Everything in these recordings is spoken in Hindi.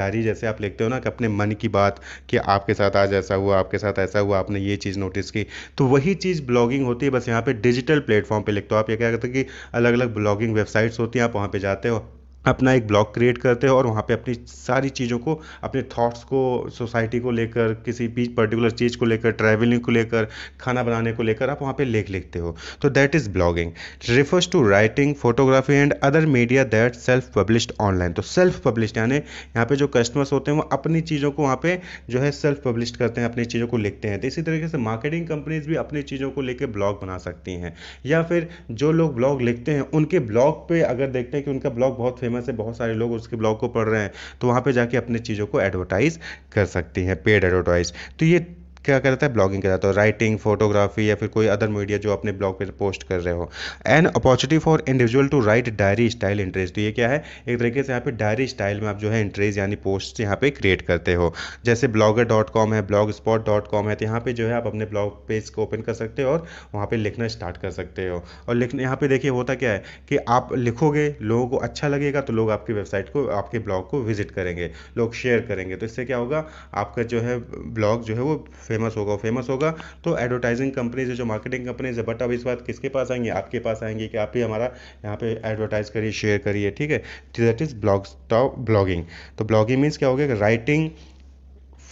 डायरी जैसे आप लिखते हो ना कि अपने मन की बात कि आपके साथ आज ऐसा हुआ आपके साथ ऐसा हुआ आपने ये चीज़ नोटिस की तो वही चीज़ ब्लॉगिंग होती है बस यहाँ पर डिजिटल प्लेटफॉर्म पर लिखते हो आप ये क्या कहते हैं कि अलग अलग ब्लॉगिंग वेबसाइट्स होती हैं आप वहाँ पर जाते हो अपना एक ब्लॉग क्रिएट करते हो और वहाँ पे अपनी सारी चीज़ों को अपने थॉट्स को सोसाइटी को लेकर किसी भी पर्टिकुलर चीज़ को लेकर ट्रैवलिंग को लेकर खाना बनाने को लेकर आप वहाँ पे लेख लिखते हो तो that is blogging refers to writing photography and other media that self published online तो सेल्फ पब्लिश यानी यहाँ पर जो कस्टमर्स होते हैं वो अपनी चीज़ों को वहाँ पर जो है सेल्फ पब्लिश करते हैं अपनी चीज़ों को लिखते हैं तो इसी तरीके से मार्केटिंग कंपनीज भी अपनी चीज़ों को लेकर ब्लॉग बना सकती हैं या फिर जो लोग ब्लॉग लिखते हैं उनके ब्लॉग पर अगर देखते हैं कि उनका ब्लॉग बहुत फेमस है बहुत सारे लोग उसके ब्लॉग को पढ़ रहे हैं तो वहाँ पर जाके अपनी चीज़ों को एडवर्टाइज़ कर सकती हैं पेड एडवर्टाइज़ तो ये क्या करता है ब्लॉगिंग कहता है राइटिंग तो फोटोग्राफी या फिर कोई अदर मीडिया जो अपने ब्लॉग पर पोस्ट कर रहे हो an opportunity for individual to write diary style interest तो ये क्या है एक तरीके से यहाँ पे डायरी स्टाइल में आप जो है इंटरेस्ट यानी पोस्ट यहाँ पे क्रिएट करते हो जैसे ब्लॉगर डॉट कॉम है ब्लॉग स्पॉट डॉट कॉम है तो यहाँ पे जो है आप अपने ब्लॉग पेज को ओपन कर सकते हो और वहाँ पर लिखना स्टार्ट कर सकते हो और लिखने यहाँ पे देखिए होता क्या है कि आप लिखोगे लोगों को अच्छा लगेगा तो लोग आपकी वेबसाइट को आपके ब्लॉग को विजिट करेंगे लोग शेयर करेंगे तो इससे क्या होगा आपका जो है ब्लॉग जो है वो फेमस होगा फेमस होगा तो एडवर्टाइजिंग कंपनीज जो मार्केटिंग कंपनीज है बट अब इस बात किसके पास आएंगे आपके पास आएंगे कि आप भी हमारा यहाँ पे एडवर्टाइज करिए शेयर करिए ठीक है दैट इज़ ब्लॉग ब्लॉगिंग तो ब्लॉगिंग मीन्स तो क्या हो गया राइटिंग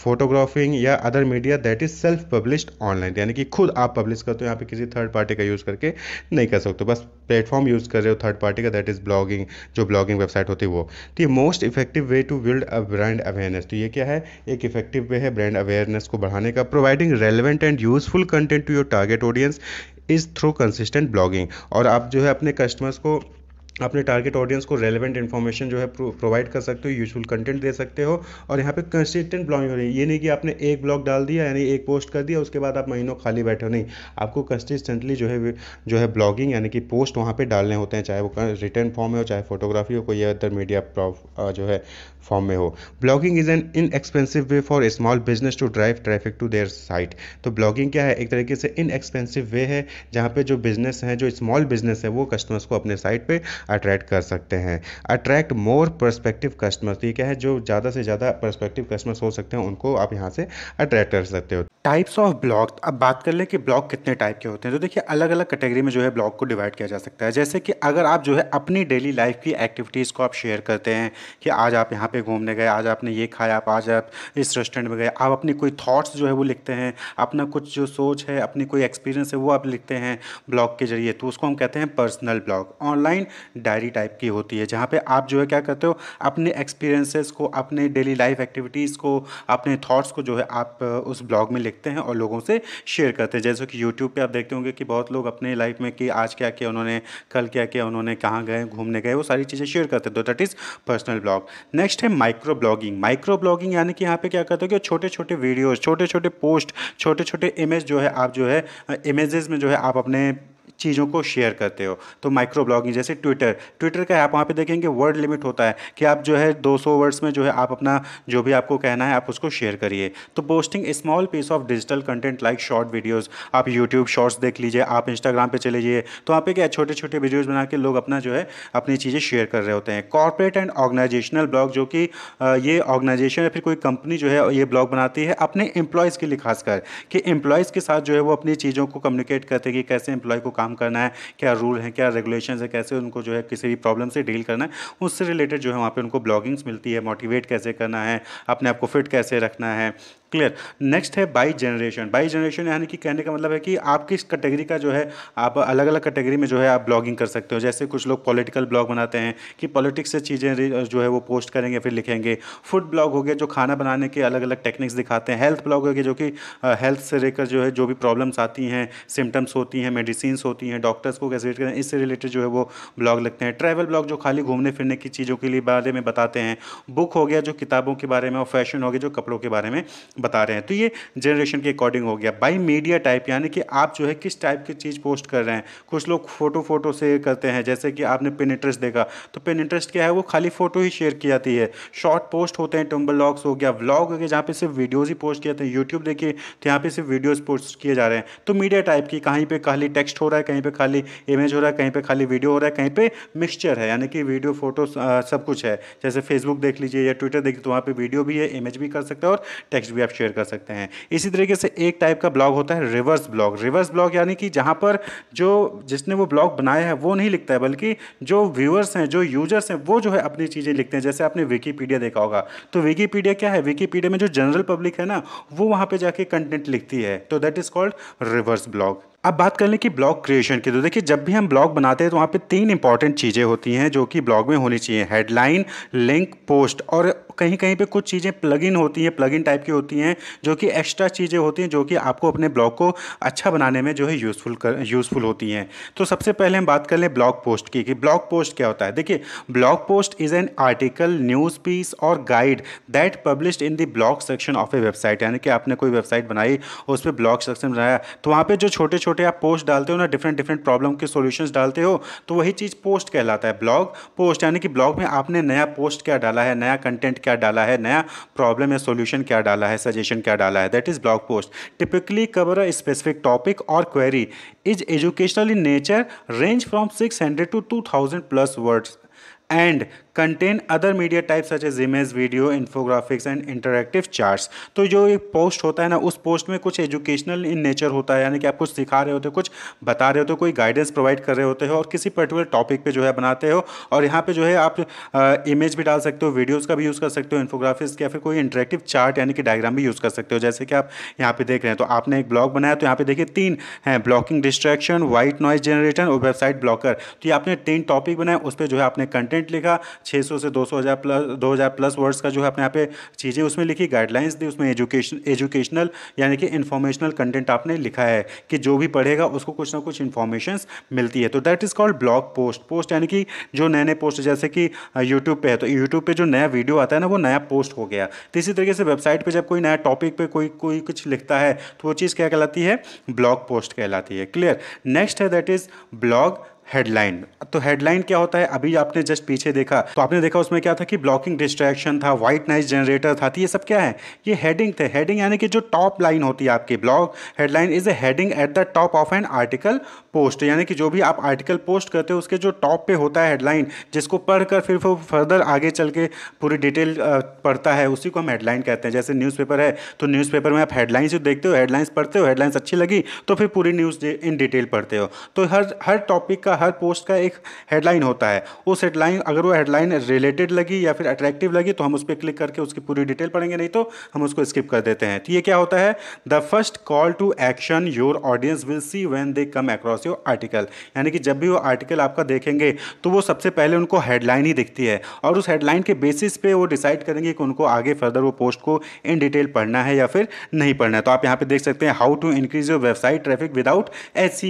फोटोग्राफिंग या other media that is self published online यानी कि खुद आप पब्लिश करते हो यहाँ पे किसी थर्ड पार्टी का यूज़ करके नहीं कर सकते बस प्लेटफॉर्म यूज़ कर रहे हो थर्ड पार्टी का दैट इज़ ब्लॉगिंग जो ब्लॉगिंग वेबसाइट होती है वो तो ये most effective way to build a brand awareness तो ये क्या है एक इफेक्टिव वे है ब्रांड अवेयरनेस को बढ़ाने का providing relevant and useful content to your target audience is through consistent blogging और आप जो है अपने कस्टमर्स को अपने टारगेट ऑडियंस को रेलेवेंट इन्फॉर्मेशन जो है प्रोवाइड कर सकते हो यूजफुल कंटेंट दे सकते हो और यहाँ पे कंसिस्टेंट ब्लॉगिंग हो रही है ये नहीं कि आपने एक ब्लॉग डाल दिया यानी एक पोस्ट कर दिया उसके बाद आप महीनों खाली बैठे हो नहीं आपको कंसिस्टेंटली जो है जो है ब्लॉगिंग यानी कि पोस्ट वहाँ पर डालने होते हैं चाहे वो रिटर्न फॉर्म हो चाहे फोटोग्राफी हो कोई अदर मीडिया जो है फॉर्म में हो blogging is an inexpensive way for small business to drive traffic to their site तो ब्लॉगिंग क्या है एक तरीके से इनएक्सपेंसिव वे है जहाँ पे जो बिजनेस है जो स्मॉल बिजनेस है वो कस्टमर्स को अपने साइट पे अट्रैक्ट कर सकते हैं अट्रैक्ट मोर परस्पेक्टिव कस्टमर्स ये क्या है जो ज़्यादा से ज़्यादा परस्पेक्टिव कस्टमर्स हो सकते हैं उनको आप यहाँ से अट्रैक्ट कर सकते हो टाइप्स ऑफ ब्लॉग अब बात कर लें कि ब्लॉग कितने टाइप के होते हैं तो देखिए अलग अलग कैटेगरी में जो है ब्लॉग को डिवाइड किया जा सकता है जैसे कि अगर आप जो है अपनी डेली लाइफ की एक्टिविटीज़ को आप शेयर करते हैं कि आज आप यहाँ पे घूमने गए आज आपने ये खाया आप आज आप इस रेस्टोरेंट में गए आप अपनी कोई थाट्स जो है वो लिखते हैं अपना कुछ जो सोच है अपनी कोई एक्सपीरियंस है वो आप लिखते हैं ब्लॉग के जरिए तो उसको हम कहते हैं personal blog online diary type की होती है जहाँ पर आप जो है क्या करते हो अपने एक्सपीरियंसेस को अपने डेली लाइफ एक्टिविटीज़ को अपने थाट्स को जो है आप उस ब्लॉग में लिखते देखते हैं और लोगों से शेयर करते हैं जैसे कि यूट्यूब पर आप देखते होंगे कि बहुत लोग अपने लाइफ में कि आज क्या किया उन्होंने कल क्या किया उन्होंने कहाँ गए घूमने गए वो सारी चीज़ें शेयर करते हैं तो that is personal blog next है माइक्रो ब्लॉगिंग माइक्रो ब्लॉगिंग यानी कि यहाँ पे क्या करते हो कि छोटे छोटे वीडियोज़ छोटे छोटे पोस्ट छोटे छोटे इमेज जो है आप जो है इमेजेस में जो है आप अपने चीज़ों को शेयर करते हो तो माइक्रो ब्लॉगिंग जैसे ट्विटर ट्विटर का आप वहाँ पे देखेंगे वर्ड लिमिट होता है कि आप जो है 200 वर्ड्स में जो है आप अपना जो भी आपको कहना है आप उसको शेयर करिए तो posting small piece of digital content like short videos आप यूट्यूब शॉर्ट्स देख लीजिए आप इंस्टाग्राम पर चले जाइए तो वहाँ पर क्या छोटे छोटे वीडियोज़ बना के लोग अपना जो है अपनी चीज़ें शेयर कर रहे होते हैं कॉरपोरेट एंड ऑर्गेनाइजेशनल ब्लॉग जो कि ये ऑर्गेनाइजेशन या फिर कोई कंपनी जो है ये ब्लॉग बनाती है अपने एम्प्लॉयज़ के लिए खासकर कि एम्प्लॉयज़ के साथ जो है वो अपनी चीज़ों को कम्युनिकेट करते हैं कि कैसे एम्प्लॉय को काम काम करना है क्या रूल है क्या रेगुलेशन है कैसे उनको जो है किसी भी प्रॉब्लम से डील करना है उससे रिलेटेड जो है वहाँ पर उनको ब्लॉगिंग्स मिलती है मोटिवेट कैसे करना है अपने आप को फिट कैसे रखना है क्लियर नेक्स्ट है बाई जनरेशन बाई जनरेशन यानी कि कहने का मतलब है कि आप किस कैटेगरी का जो है आप अलग अलग कैटेगरी में जो है आप ब्लॉगिंग कर सकते हो जैसे कुछ लोग पॉलिटिकल ब्लॉग बनाते हैं कि पॉलिटिक्स से चीज़ें जो है वो पोस्ट करेंगे फिर लिखेंगे फूड ब्लॉग हो गया जो खाना बनाने के अलग अलग टेक्निक्स दिखाते हैं हेल्थ ब्लॉग हो गया जो कि हेल्थ से लेकर जो है जो भी प्रॉब्लम्स आती हैं सिम्टम्स होती हैं मेडिसिन होती होती हैं डॉक्टर्स को कैसे वेट करें इससे रिलेटेड जो है वो ब्लॉग लगते हैं ट्रैवल ब्लॉग जो खाली घूमने फिरने की चीज़ों के लिए बारे में बताते हैं बुक हो गया जो किताबों के बारे में और फैशन हो गया जो कपड़ों के बारे में बता रहे हैं तो ये जनरेशन के अकॉर्डिंग हो गया बाई मीडिया टाइप यानी कि आप जो है किस टाइप की चीज़ पोस्ट कर रहे हैं कुछ लोग फ़ोटो फ़ोटो से करते हैं जैसे कि आपने पिन इंटरेस्ट देखा तो पिन इंटरेस्ट क्या है वो खाली फ़ोटो ही शेयर की जाती है शॉर्ट पोस्ट होते हैं टम्बल लॉग्स हो गया व्लॉग हो गया जहाँ पे सिर्फ वीडियोज़ ही पोस्ट किए जाते हैं यूट्यूब देखिए तो यहाँ पे सिर्फ वीडियोज़ पोस्ट किए जा रहे हैं तो मीडिया टाइप की कहीं पर खाली टेक्स्ट हो रहा है कहीं पे खाली इमेज हो रहा है कहीं पे खाली वीडियो हो रहा है कहीं पे मिक्सचर है यानी कि वीडियो फोटो सब कुछ है जैसे फेसबुक देख लीजिए या ट्विटर देख तो वहाँ पर वीडियो भी है इमेज भी कर सकते हैं और टेक्स्ट भी आप शेयर कर सकते हैं इसी तरीके से एक टाइप का ब्लॉग होता है रिवर्स ब्लॉग रिवर्स ब्लॉग यानी कि जहाँ पर जो जिसने वो ब्लॉग बनाया है वो नहीं लिखता है बल्कि जो व्यूअर्स हैं जो यूजर्स हैं वो जो है अपनी चीज़ें लिखते हैं जैसे आपने विकीपीडिया देखा होगा तो विकीपीडिया क्या है विकीपीडिया में जो जनरल पब्लिक है ना वो वहाँ पर जाके कंटेंट लिखती है तो that is called reverse blog अब बात कर लें कि ब्लॉग क्रिएशन की तो देखिए जब भी हम ब्लॉग बनाते हैं तो वहाँ पे तीन इंपॉर्टेंट चीज़ें होती हैं जो कि ब्लॉग में होनी चाहिए हेडलाइन लिंक पोस्ट और कहीं कहीं पे कुछ चीज़ें प्लग इन होती हैं प्लग इन टाइप की होती हैं जो कि एक्स्ट्रा चीज़ें होती हैं जो कि आपको अपने ब्लॉग को अच्छा बनाने में जो है यूज़फुल कर यूज़फुल होती हैं तो सबसे पहले हम बात कर लें ब्लॉग पोस्ट की कि ब्लॉग पोस्ट क्या होता है देखिए blog post is an article news piece और guide that published in the blog section of a website यानी कि आपने कोई वेबसाइट बनाई उस पर ब्लॉग सेक्शन बनाया तो वहाँ पर जो छोटे छोटे छोटे आप पोस्ट डालते हो ना डिफरेंट डिफरेंट प्रॉब्लम के सोल्यूशन डालते हो तो वही चीज़ पोस्ट कहलाता है ब्लॉग पोस्ट यानी कि ब्लॉग में आपने नया पोस्ट क्या डाला है नया कंटेंट क्या डाला है नया प्रॉब्लम या सोल्यूशन क्या डाला है सजेशन क्या डाला है that is blog post typically cover a specific topic और query is educational in nature range from six hundred to two thousand plus words and contain other media type such as image video infographics and interactive charts तो जो ये पोस्ट होता है ना उस पोस्ट में कुछ एजुकेशनल इन नेचर होता है यानी कि आप कुछ सिखा रहे होते हो कुछ बता रहे होते हो कोई गाइडेंस प्रोवाइड कर रहे होते हो और किसी पर्टिकुलर टॉपिक पे जो है बनाते हो और यहाँ पे जो है आप इमेज भी डाल सकते हो वीडियोज़ का भी यूज़ कर सकते हो इन्फोग्राफिक्स या फिर कोई इंटरेक्टिव चार्ट यानी कि डायग्राम भी यूज़ कर सकते हो जैसे कि आप यहाँ पे देख रहे हैं तो आपने एक ब्लॉग बनाया तो यहाँ पे देखिए तीन हैं blocking distraction white noise generator और वेबसाइट ब्लॉकर तो ये आपने तीन टॉपिक बनाए उस पर जो है आपने कंटेंट लिखा छः सौ से दो सौ हज़ार प्लस दो हज़ार प्लस वर्ड्स का जो है अपने यहाँ पे चीज़ें उसमें लिखी गाइडलाइंस दी उसमें एजुकेशन एजुकेशनल यानी कि इन्फॉर्मेशनल कंटेंट आपने लिखा है कि जो भी पढ़ेगा उसको कुछ ना कुछ इन्फॉर्मेशन मिलती है तो that is called blog post post यानी कि जो नए नए पोस्ट जैसे कि यूट्यूब पर है तो यूट्यूब पर जो नया वीडियो आता है ना वो नया पोस्ट हो गया तो इसी तरीके से वेबसाइट पर जब कोई नया टॉपिक पर कोई कोई कुछ लिखता है तो वो चीज़ क्या कहलाती है ब्लॉग पोस्ट कहलाती है क्लियर नेक्स्ट है दैट इज़ ब्लॉग हेडलाइन तो हेडलाइन क्या होता है अभी आपने जस्ट पीछे देखा तो आपने देखा उसमें क्या था कि ब्लॉकिंग डिस्ट्रैक्शन था वाइट नाइस जनरेटर था तो ये सब क्या है ये हेडिंग थे हेडिंग यानी कि जो टॉप लाइन होती है आपकी blog headline is a heading at the top of an article post यानी कि जो भी आप आर्टिकल पोस्ट करते हो उसके जो टॉप पे होता है हेडलाइन जिसको पढ़कर फिर वो फर्दर आगे चल के पूरी डिटेल पढ़ता है उसी को हम हेडलाइन कहते हैं जैसे न्यूज़पेपर है तो न्यूज़पेपर में आप हेडलाइंस देखते हो हेडलाइंस पढ़ते हो हेडलाइंस अच्छी लगी तो फिर पूरी न्यूज़ इन डिटेल पढ़ते हो तो हर हर टॉपिक का हर पोस्ट का एक हेडलाइन होता है उस हेडलाइन अगर वो हेडलाइन रिलेटेड लगी या फिर अट्रैक्टिव लगी तो हम उस पर क्लिक करके उसकी पूरी डिटेल पढ़ेंगे नहीं तो हम उसको स्किप कर देते हैं तो ये क्या होता है the first call to action your audience will see when they come across your article यानी कि जब भी वो आर्टिकल आपका देखेंगे तो वो सबसे पहले उनको हेडलाइन ही दिखती है और उस हेडलाइन के बेसिस पे वो डिसाइड करेंगे कि उनको आगे फर्दर वो पोस्ट को इन डिटेल पढ़ना है या फिर नहीं पढ़ना है तो आप यहाँ पे देख सकते हैं how to increase your website traffic without S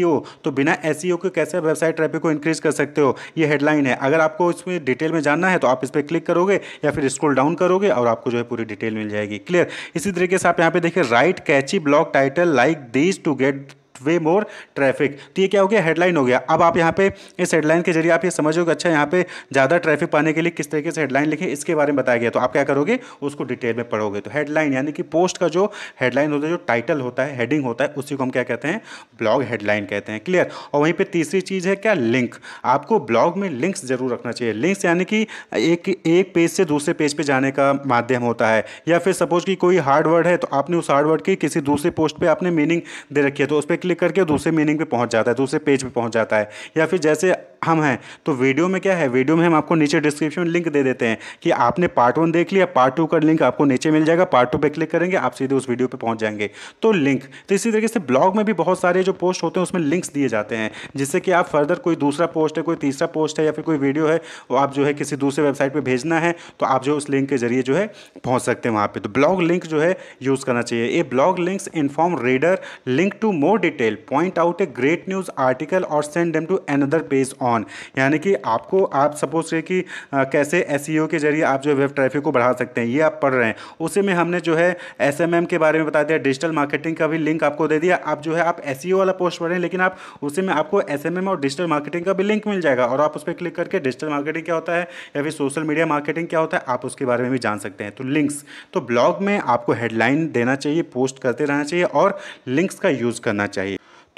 तो बिना एस e के कैसे वेबसाइट ट्रैफिक को इंक्रीज कर सकते हो ये हेडलाइन है अगर आपको इसमें डिटेल में जानना है तो आप इस पर क्लिक करोगे या फिर स्क्रोल डाउन करोगे और आपको जो है पूरी डिटेल मिल जाएगी क्लियर इसी तरीके से आप यहाँ पे देखिए write catchy blog title like this to get way more traffic तो ये क्या हो गया हेडलाइन हो गया अब आप यहाँ पे इस हेडलाइन के जरिए आप ये समझोगे अच्छा यहाँ पे ज़्यादा ट्रैफिक पाने के लिए किस तरीके से हेडलाइन लिखे इसके बारे में बताया गया तो आप क्या करोगे उसको डिटेल में पढ़ोगे तो हेडलाइन यानी कि पोस्ट का जो हेडलाइन होता है जो टाइटल होता है हेडिंग होता है उसी को हम क्या कहते हैं ब्लॉग हेडलाइन कहते हैं क्लियर और वहीं पर तीसरी चीज़ है क्या लिंक आपको ब्लॉग में लिंक्स जरूर रखना चाहिए लिंक्स यानी कि एक एक पेज से दूसरे पेज पर जाने का माध्यम होता है या फिर सपोज कि कोई हार्डवर्ड है तो आपने उस हार्डवर्ड की किसी दूसरे पोस्ट पर आपने मीनिंग दे रखी है तो उस पर क्लिक करके दूसरे मीनिंग पे पहुंच जाता है दूसरे पेज पे पहुंच जाता है या फिर जैसे हम हैं तो वीडियो में क्या है वीडियो में हम आपको नीचे डिस्क्रिप्शन में लिंक दे देते हैं कि आपने पार्ट वन देख लिया पार्ट टू का लिंक आपको नीचे मिल जाएगा पार्ट टू पे क्लिक करेंगे आप सीधे उस वीडियो पे पहुंच जाएंगे तो लिंक तो इसी तरीके से ब्लॉग में भी बहुत सारे जो पोस्ट होते हैं उसमें लिंक्स दिए जाते हैं जिससे कि आप फर्दर कोई दूसरा पोस्ट है कोई तीसरा पोस्ट है या फिर कोई वीडियो है वो आप जो है किसी दूसरे वेबसाइट पर भेजना है तो आप जो उस लिंक के जरिए जो है पहुँच सकते हैं वहाँ पर तो ब्लॉग लिंक जो है यूज़ करना चाहिए ये blog links inform reader link to more detail detail point out a great news article और send them to another page on यानी कि आपको आप सपोज करें कि आ, कैसे एस e के जरिए आप जो वेब ट्रैफिक को बढ़ा सकते हैं ये आप पढ़ रहे हैं उसी में हमने जो है एस के बारे में बता दिया डिजिटल मार्केटिंग का भी लिंक आपको दे दिया आप जो है आप एस e वाला पोस्ट पढ़ रहे हैं लेकिन आप उसी में आपको एस और डिजिटल मार्केटिंग का भी लिंक मिल जाएगा और आप उस पर क्लिक करके डिजिटल मार्केटिंग क्या होता है या फिर सोशल मीडिया मार्केटिंग क्या होता है आप उसके बारे में भी जान सकते हैं तो लिंक्स तो ब्लॉग में आपको हेडलाइन देना चाहिए पोस्ट करते रहना चाहिए और लिंक्स का यूज़ करना चाहिए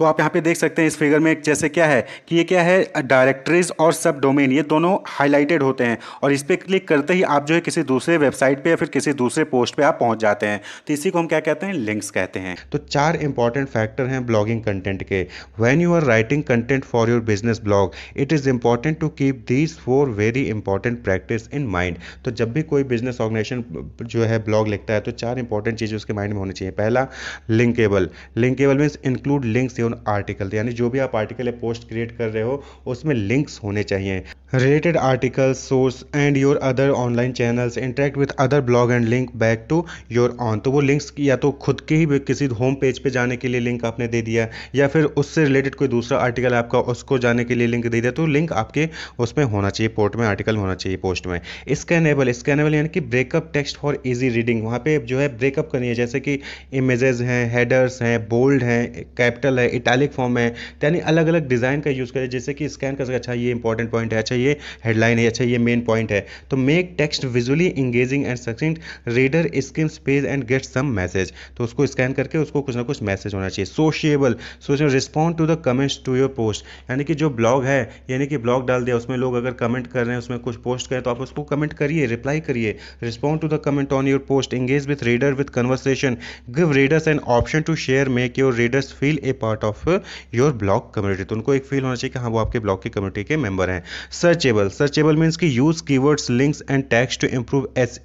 तो आप यहाँ पे देख सकते हैं इस फिगर में जैसे क्या है कि ये क्या है डायरेक्टरीज और सब डोमेन ये दोनों हाईलाइटेड होते हैं और इस पर क्लिक करते ही आप जो है किसी दूसरे वेबसाइट पर या फिर किसी दूसरे पोस्ट पर आप पहुँच जाते हैं तो इसी को हम क्या कहते हैं लिंक्स कहते हैं तो चार इंपॉर्टेंट फैक्टर हैं ब्लॉगिंग कंटेंट के when you are writing content for your business blog it is important to keep these four very important practice in mind तो जब भी कोई बिजनेस ऑर्गेनाइजेशन जो है ब्लॉग लिखता है तो चार इंपॉर्टेंट चीज़ें उसके माइंड में होनी चाहिए पहला linkable linkable means include links your Amazon article यानी जो भी आप आर्टिकल या पोस्ट क्रिएट कर रहे हो उसमें लिंक्स होने चाहिए related article source and your other online channels interact with other blog and link back to your own तो वो लिंक्स या तो खुद के ही किसी होम पेज पे जाने के लिए लिंक आपने दे दिया या फिर उससे रिलेटेड कोई दूसरा आर्टिकल आपका उसको जाने के लिए लिंक दे दिया तो लिंक आपके उसमें होना चाहिए पोर्ट में आर्टिकल होना चाहिए पोस्ट में स्कैनेबल स्कैनेबल यानी कि break up text for easy reading वहाँ पर जो है ब्रेकअप करनी है जैसे कि इमेजेस हैं हेडर्स हैं बोल्ड हैं कैपिटल है इटैलिक फॉर्म में यानी अलग अलग डिज़ाइन का यूज़ करें जैसे कि स्कैन कर सकते अच्छा ये इंपॉर्टेंट पॉइंट है अच्छा ये हेडलाइन है अच्छा ये मेन पॉइंट है तो make text visually engaging and succinct reader skim space and get some message तो उसको स्कैन करके उसको कुछ ना कुछ मैसेज होना चाहिए sociable social respond to the comments to your post यानी कि जो ब्लॉग है यानी कि ब्लॉग डाल दिया उसमें लोग अगर कमेंट कर रहे हैं उसमें कुछ पोस्ट करें तो आप उसको कमेंट करिए रिप्लाई करिए respond to the comment on your post engage with reader with conversation give readers an option to share make your readers feel a part part of your blog community तो उनको एक फील होना चाहिए कि हाँ वो आपके ब्लॉक की कम्युनिटी के मेंबर हैं सर्चेबल सर्चेबल मीन्स की use keywords links and tags to improve S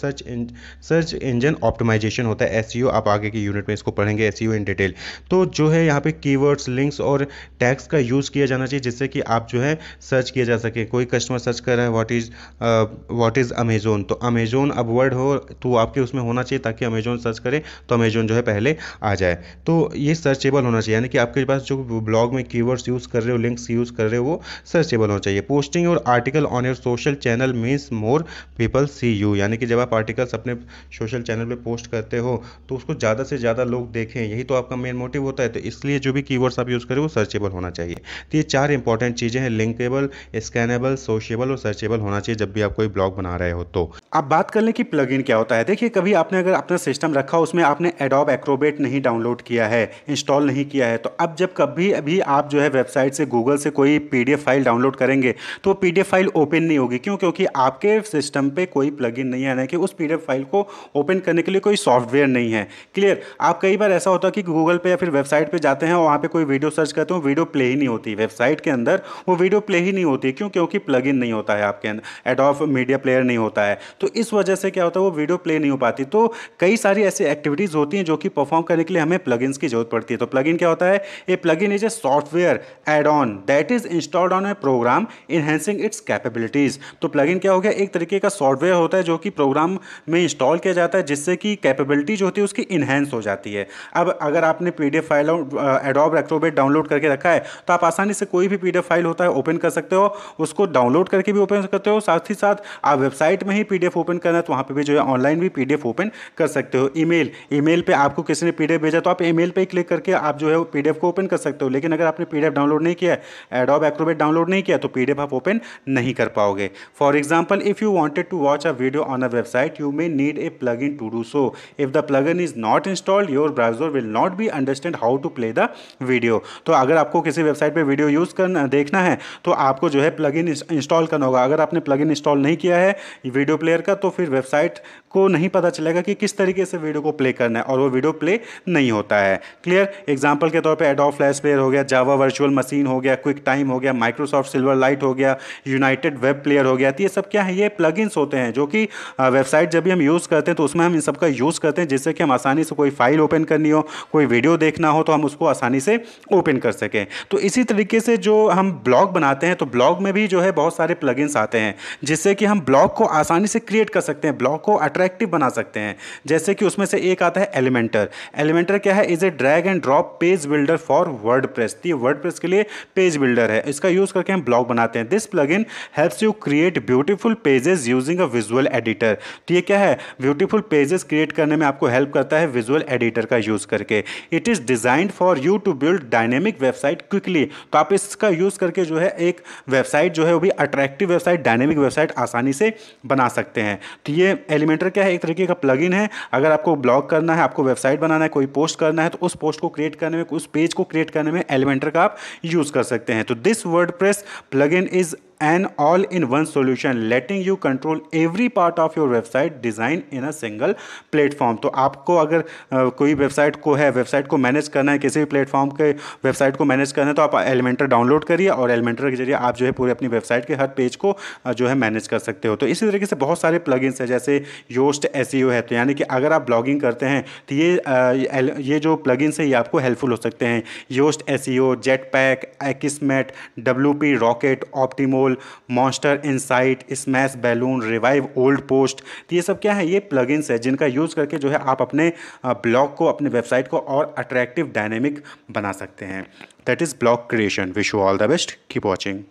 search search engine optimization होता है एस e आप आगे की यूनिट में इसको पढ़ेंगे एस इन डिटेल तो जो है यहाँ पे कीवर्ड्स लिंक्स और टैक्स का यूज़ किया जाना चाहिए जिससे कि आप जो है सर्च किया जा सके कोई कस्टमर सर्च कर रहा है what is what is Amazon तो अमेजोन अब वर्ड हो तो आपके उसमें होना चाहिए ताकि अमेजोन सर्च करे तो अमेजोन जो है पहले आ जाए तो ये सर्चेबल होना चाहिए यानी कि आपके पास जो ब्लॉग में कीवर्ड्स यूज़ कर रहे हो लिंक्स यूज़ कर रहे हो वो सर्चेबल होना चाहिए पोस्टिंग और article on your social channel means more people see you यानी कि जब आप आर्टिकल्स अपने सोशल चैनल पर पोस्ट करते हो तो उसको ज़्यादा से ज़्यादा लोग देखें यही तो आपका मेन मोटिव होता है तो इसलिए जो भी कीवर्ड्स आप यूज़ करें वो सर्चेबल होना चाहिए तो ये चार इंपॉर्टेंट चीज़ें हैं लिंकेबल स्कैनेबल सोशेबल और सर्चेबल होना चाहिए जब भी आप कोई ब्लॉग बना रहे हो तो आप बात कर लें कि प्लगइन क्या होता है देखिए कभी आपने अगर अपना सिस्टम रखा उसमें आपने एडोब एक्रोबेट नहीं डाउनलोड किया है इंस्टॉल नहीं किया है तो अब जब कभी अभी आप जो है वेबसाइट से गूगल से कोई पीडीएफ फाइल डाउनलोड करेंगे तो वो पीडीएफ फाइल ओपन नहीं होगी क्यों क्योंकि आपके सिस्टम पर कोई प्लग नहीं है यानी कि उस पी फाइल को ओपन करने के लिए कोई सॉफ्टवेयर नहीं है क्लियर आप कई बार ऐसा होता है कि गूगल पर या फिर वेबसाइट पर जाते हैं और वहाँ पर कोई वीडियो सर्च करते हो वीडियो प्ले ही नहीं होती वेबसाइट के अंदर वो वीडियो प्ले ही नहीं होती क्यों क्योंकि प्लग नहीं होता है आपके अंदर एडोब मीडिया प्लेयर नहीं होता है तो इस वजह से क्या होता है वो वीडियो प्ले नहीं हो पाती तो कई सारी ऐसी एक्टिविटीज़ होती हैं जो कि परफॉर्म करने के लिए हमें प्लगइन्स की जरूरत पड़ती है तो प्लगइन क्या होता है a plugin is a software add on that is installed on a program enhancing its capabilities तो प्लगइन क्या हो गया एक तरीके का सॉफ्टवेयर होता है जो कि प्रोग्राम में इंस्टॉल किया जाता है जिससे कि कैपेबिलिटी जो होती है उसकी इन्हेंस हो जाती है अब अगर आपने P D F file Adobe Acrobat download करके रखा है तो आप आसानी से कोई भी पी फाइल होता है ओपन कर सकते हो उसको डाउनलोड करके भी ओपन करते हो साथ ही साथ आप वेबसाइट में ही पी पीडीएफ ओपन करना है तो वहाँ पे भी जो है ऑनलाइन भी पीडीएफ ओपन कर सकते हो ईमेल ईमेल पे आपको किसी ने पीडीएफ भेजा तो आप ईमेल पे क्लिक करके आप जो है पीडीएफ को ओपन कर सकते हो लेकिन अगर आपने पीडीएफ डाउनलोड नहीं किया एडॉब एक्रोबेट डाउनलोड नहीं किया तो पीडीएफ आप ओपन नहीं कर पाओगे for example if you wanted to watch a video on a website you may need a plug in to do so if the plug in is not installed your browser will not be understand how to play the video तो अगर आपको किसी वेबसाइट पर वीडियो यूज़ करना देखना है तो आपको जो है प्लग इन इंस्टॉल करना होगा अगर आपने प्लग इन इंस्टॉल नहीं किया है वीडियो प्लेयर प्लेयर का तो फिर वेबसाइट को नहीं पता चलेगा कि किस तरीके से वीडियो को प्ले करना है और वो वीडियो प्ले नहीं होता है क्लियर एग्जाम्पल के तौर पर एडो फ्लैश प्लेयर हो गया जावा वर्चुअल मशीन हो गया क्विक टाइम हो गया माइक्रोसॉफ्ट सिल्वर लाइट हो गया यूनाइटेड वेब प्लेयर हो गया तो ये सब क्या है ये प्लगइन्स होते हैं जो कि वेबसाइट जब भी हम यूज़ करते हैं तो उसमें हम इन सबका यूज़ करते हैं जिससे कि हम आसानी से कोई फाइल ओपन करनी हो कोई वीडियो देखना हो तो हम उसको आसानी से ओपन कर सकें तो इसी तरीके से जो हम ब्लॉग बनाते हैं तो ब्लॉग में भी जो है बहुत सारे प्लगइन्स आते हैं जिससे कि हम ब्लॉग को आसानी से क्रिएट कर सकते हैं ब्लॉक को अट्रैक्टिव बना सकते हैं जैसे कि उसमें से एक आता है एलिमेंटर एलिमेंटर क्या है is a drag and drop page builder for WordPress WordPress के लिए पेज बिल्डर है इसका यूज़ करके हम ब्लॉग बनाते हैं this plug in helps you create beautiful pages using a visual editor तो ये क्या है ब्यूटीफुल पेजेस क्रिएट करने में आपको हेल्प करता है विजुअल एडिटर का यूज़ करके it is designed for you to build dynamic website quickly तो आप इसका यूज़ करके जो है एक वेबसाइट जो है वो भी अट्रैक्टिव वेबसाइट डायनेमिक वेबसाइट आसानी से बना सकते सकते हैं तो ये एलिमेंटर क्या है एक तरीके का प्लगइन है अगर आपको ब्लॉग करना है आपको वेबसाइट बनाना है कोई पोस्ट करना है तो उस पोस्ट को क्रिएट करने में उस पेज को क्रिएट करने में एलिमेंटर का आप यूज़ कर सकते हैं तो this WordPress plug is and all in one solution letting you control every part of your website design in a single platform तो आपको अगर कोई वेबसाइट को है वेबसाइट को मैनेज करना है किसी भी प्लेटफॉर्म के वेबसाइट को मैनेज करना है तो आप एलिमेंटर डाउनलोड करिए और एलिमेंटर के जरिए आप जो है पूरे अपनी वेबसाइट के हर पेज को जो है मैनेज कर सकते हो तो इसी तरीके से बहुत सारे प्लगइन्स हैं जैसे योस्ट एस e है तो यानी कि अगर आप ब्लॉगिंग करते हैं तो ये ये जो प्लगइन्स है ये आपको हेल्पफुल हो सकते हैं Yoast S E O Jetpack Akismet W P Rocket Optimole control Monster Insight Smash Balloon Revive Old Post तो ये सब क्या है ये प्लगइन्स है जिनका यूज़ करके जो है आप अपने ब्लॉग को अपने वेबसाइट को और अट्रैक्टिव डायनेमिक बना सकते हैं that is blog creation wish you all the best keep watching